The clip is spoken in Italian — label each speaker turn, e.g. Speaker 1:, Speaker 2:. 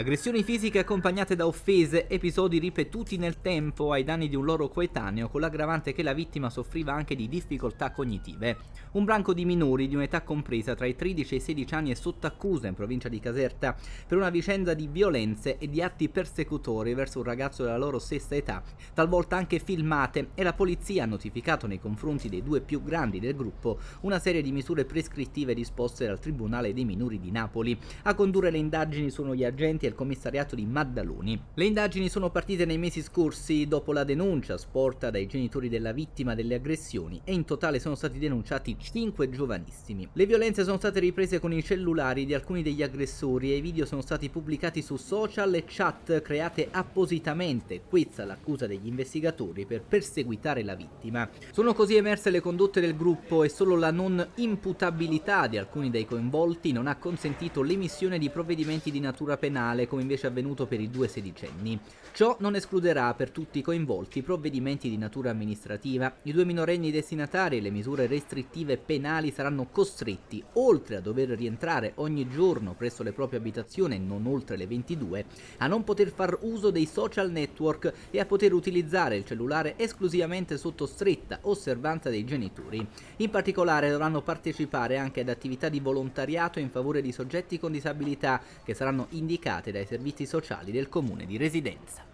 Speaker 1: Aggressioni fisiche accompagnate da offese, episodi ripetuti nel tempo ai danni di un loro coetaneo con l'aggravante che la vittima soffriva anche di difficoltà cognitive. Un branco di minori di un'età compresa tra i 13 e i 16 anni è sotto accusa in provincia di Caserta per una vicenda di violenze e di atti persecutori verso un ragazzo della loro stessa età, talvolta anche filmate e la polizia ha notificato nei confronti dei due più grandi del gruppo una serie di misure prescrittive disposte dal Tribunale dei minori di Napoli. A condurre le indagini sono gli agenti del commissariato di Maddaloni. Le indagini sono partite nei mesi scorsi dopo la denuncia sporta dai genitori della vittima delle aggressioni e in totale sono stati denunciati 5 giovanissimi. Le violenze sono state riprese con i cellulari di alcuni degli aggressori e i video sono stati pubblicati su social e chat create appositamente, questa l'accusa degli investigatori per perseguitare la vittima. Sono così emerse le condotte del gruppo e solo la non imputabilità di alcuni dei coinvolti non ha consentito l'emissione di provvedimenti di natura penale penale, come invece è avvenuto per i due sedicenni. Ciò non escluderà per tutti i coinvolti provvedimenti di natura amministrativa. I due minorenni destinatari e le misure restrittive penali saranno costretti, oltre a dover rientrare ogni giorno presso le proprie abitazioni non oltre le 22, a non poter far uso dei social network e a poter utilizzare il cellulare esclusivamente sotto stretta osservanza dei genitori. In particolare dovranno partecipare anche ad attività di volontariato in favore di soggetti con disabilità che saranno indicati erogate dai servizi sociali del comune di residenza.